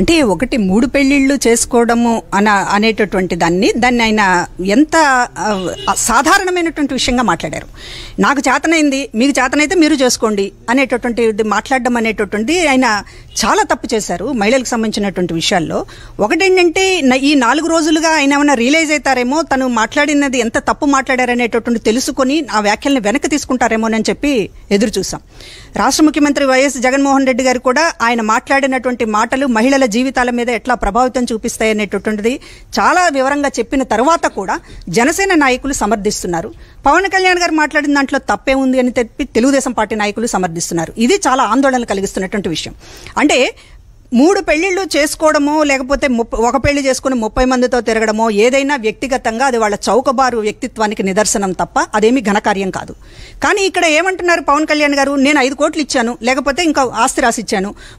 అంటే ఒకటి మూడు పెళ్లిళ్ళు చేసుకోవడము అన అనేటటువంటి దాన్ని దాన్ని ఆయన ఎంత సాధారణమైనటువంటి విషయంగా మాట్లాడారు నాకు చేతనైంది మీకు చేతనైతే మీరు చేసుకోండి అనేటటువంటి మాట్లాడడం అనేటటువంటిది ఆయన చాలా తప్పు చేశారు మహిళలకు సంబంధించినటువంటి విషయాల్లో ఒకటేంటంటే ఈ నాలుగు రోజులుగా ఆయన ఏమైనా రియలైజ్ అవుతారేమో తను మాట్లాడినది ఎంత తప్పు మాట్లాడారనేటటువంటి తెలుసుకొని ఆ వ్యాఖ్యలను వెనక్కి తీసుకుంటారేమోనని చెప్పి ఎదురు చూసాం రాష్ట్ర ముఖ్యమంత్రి వైఎస్ జగన్మోహన్ రెడ్డి గారు కూడా ఆయన మాట్లాడినటువంటి మాటలు మహిళలు ప్రజల జీవితాల మీద ఎట్లా ప్రభావితం చూపిస్తాయి అనేటటువంటిది చాలా వివరంగా చెప్పిన తర్వాత కూడా జనసేన నాయకులు సమర్థిస్తున్నారు పవన్ కళ్యాణ్ గారు మాట్లాడిన దాంట్లో తప్పే ఉంది అని చెప్పి తెలుగుదేశం పార్టీ నాయకులు సమర్థిస్తున్నారు ఇది చాలా ఆందోళన కలిగిస్తున్నటువంటి విషయం అంటే మూడు పెళ్లిళ్ళు చేసుకోవడమో లేకపోతే ఒక పెళ్లి చేసుకుని ముప్పై మందితో తిరగడమో ఏదైనా వ్యక్తిగతంగా అది వాళ్ళ చౌకబారు వ్యక్తిత్వానికి నిదర్శనం తప్ప అదేమి ఘనకార్యం కాదు కానీ ఇక్కడ ఏమంటున్నారు పవన్ కళ్యాణ్ గారు నేను ఐదు కోట్లు ఇచ్చాను లేకపోతే ఇంకా ఆస్తి రాసి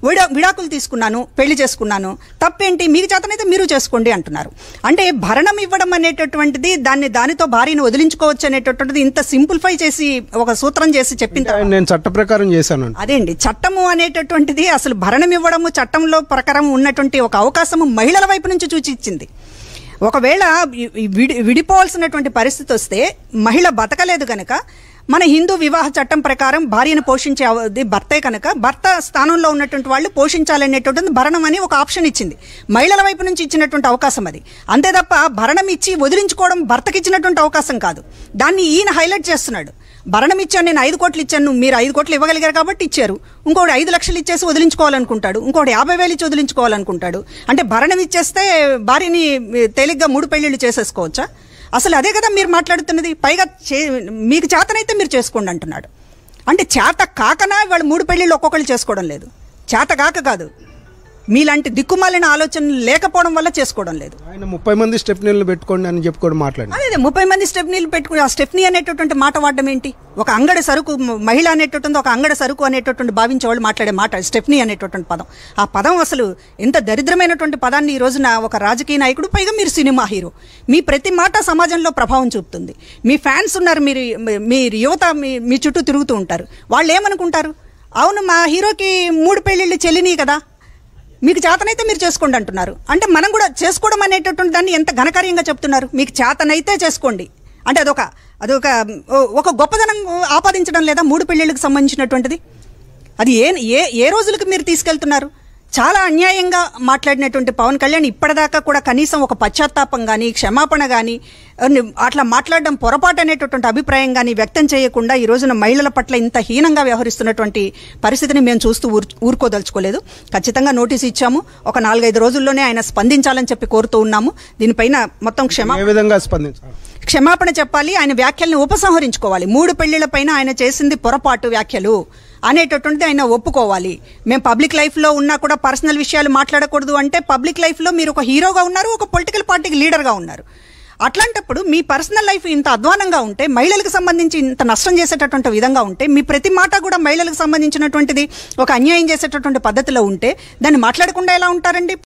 విడా విడాకులు తీసుకున్నాను పెళ్లి చేసుకున్నాను తప్పేంటి మీకు చేతనైతే మీరు చేసుకోండి అంటున్నారు అంటే భరణం ఇవ్వడం అనేటటువంటిది దాన్ని దానితో భార్యను వదిలించుకోవచ్చు అనేటటువంటిది ఇంత సింప్లిఫై చేసి ఒక సూత్రం చేసి చెప్పింది నేను చట్ట ప్రకారం చేశాను అండి చట్టము అనేటటువంటిది అసలు భరణం ఇవ్వడము చట్టం చట్టంలో ప్రకారం ఉన్నటువంటి ఒక అవకాశం మహిళల వైపు నుంచి చూచిచ్చింది ఒకవేళ విడి విడిపోవాల్సినటువంటి పరిస్థితి వస్తే మహిళ బతకలేదు కనుక మన హిందూ వివాహ చట్టం ప్రకారం భార్యను పోషించే భర్తే కనుక భర్త స్థానంలో ఉన్నటువంటి వాళ్ళు పోషించాలనేటువంటిది భరణం అని ఒక ఆప్షన్ ఇచ్చింది మహిళల వైపు నుంచి ఇచ్చినటువంటి అవకాశం అది అంతే తప్ప భరణం ఇచ్చి వదిలించుకోవడం భర్తకి ఇచ్చినటువంటి అవకాశం కాదు దాన్ని ఈయన హైలైట్ చేస్తున్నాడు భరణం ఇచ్చాను నేను ఐదు కోట్లు ఇచ్చాను మీరు ఐదు కోట్లు ఇవ్వగలిగారు కాబట్టి ఇచ్చారు ఇంకోటి ఐదు లక్షలు ఇచ్చేసి వదిలించుకోవాలనుకుంటాడు ఇంకోటి యాభై వేలు ఇచ్చి వదిలించుకోవాలనుకుంటాడు అంటే భరణం ఇచ్చేస్తే భార్యని తేలిగ్గా మూడు పెళ్లిళ్ళు చేసేసుకోవచ్చా అసలు అదే కదా మీరు మాట్లాడుతున్నది పైగా చే మీకు చేతనైతే మీరు చేసుకోండి అంటున్నాడు అంటే చేత కాకనా వాళ్ళు మూడు పెళ్లిళ్ళు ఒక్కొక్కళ్ళు చేసుకోవడం లేదు చేత కాక కాదు మీలాంటి దిక్కుమాలిన ఆలోచనలు లేకపోవడం వల్ల చేసుకోవడం లేదు ఆయన ముప్పై మంది స్టెప్ నీళ్ళు పెట్టుకోండి అని చెప్పుకోవడం మాట్లాడారు అదే ముప్పై మంది స్టెప్ నీళ్ళు పెట్టుకుని ఆ స్టెప్నీ అనేటటువంటి మాట వాడడం ఏంటి ఒక అంగడి సరుకు మహిళ అనేటటువంటి ఒక అంగడి సరుకు అనేటటువంటి భావించే వాళ్ళు మాట్లాడే మాట స్టెఫ్నీ అనేటటువంటి పదం ఆ పదం అసలు ఎంత దరిద్రమైనటువంటి పదాన్ని ఈ రోజున ఒక రాజకీయ నాయకుడు పైగా మీరు సినిమా హీరో మీ ప్రతి మాట సమాజంలో ప్రభావం చూపుతుంది మీ ఫ్యాన్స్ ఉన్నారు మీరు మీ యువత మీ మీ చుట్టూ తిరుగుతూ ఉంటారు వాళ్ళు ఏమనుకుంటారు అవును మా హీరోకి మూడు పెళ్ళిళ్ళు చెల్లినాయి కదా మీకు చేతనైతే మీరు చేసుకోండి అంటున్నారు అంటే మనం కూడా చేసుకోవడం అనేటటువంటి దాన్ని ఎంత ఘనకార్యంగా చెప్తున్నారు మీకు చేతనైతే చేసుకోండి అంటే అదొక అదొక ఒక గొప్పదనం ఆపాదించడం లేదా మూడు పెళ్ళిళ్ళకి సంబంధించినటువంటిది అది ఏ ఏ ఏ రోజులకు మీరు తీసుకెళ్తున్నారు చాలా అన్యాయంగా మాట్లాడినటువంటి పవన్ కళ్యాణ్ ఇప్పటిదాకా కూడా కనీసం ఒక పశ్చాత్తాపం కానీ క్షమాపణ కానీ అట్లా మాట్లాడడం పొరపాటు అనేటటువంటి అభిప్రాయం కానీ వ్యక్తం చేయకుండా ఈ రోజున మహిళల పట్ల ఇంత హీనంగా వ్యవహరిస్తున్నటువంటి పరిస్థితిని మేము చూస్తూ ఊరుకోదలుచుకోలేదు ఖచ్చితంగా నోటీస్ ఇచ్చాము ఒక నాలుగైదు రోజుల్లోనే ఆయన స్పందించాలని చెప్పి కోరుతూ ఉన్నాము దీనిపైన మొత్తం క్షమా విధంగా స్పందించాలి క్షమాపణ చెప్పాలి ఆయన వ్యాఖ్యల్ని ఉపసంహరించుకోవాలి మూడు పైన ఆయన చేసింది పొరపాటు వ్యాఖ్యలు అనేటటువంటిది ఆయన ఒప్పుకోవాలి మేము పబ్లిక్ లైఫ్లో ఉన్నా కూడా పర్సనల్ విషయాలు మాట్లాడకూడదు అంటే పబ్లిక్ లైఫ్లో మీరు ఒక హీరోగా ఉన్నారు ఒక పొలిటికల్ పార్టీకి లీడర్గా ఉన్నారు అట్లాంటప్పుడు మీ పర్సనల్ లైఫ్ ఇంత అధ్వానంగా ఉంటే మహిళలకు సంబంధించి ఇంత నష్టం చేసేటటువంటి విధంగా ఉంటే మీ ప్రతి మాట కూడా మహిళలకు సంబంధించినటువంటిది ఒక అన్యాయం చేసేటటువంటి పద్ధతిలో ఉంటే దాన్ని మాట్లాడకుండా ఎలా ఉంటారండి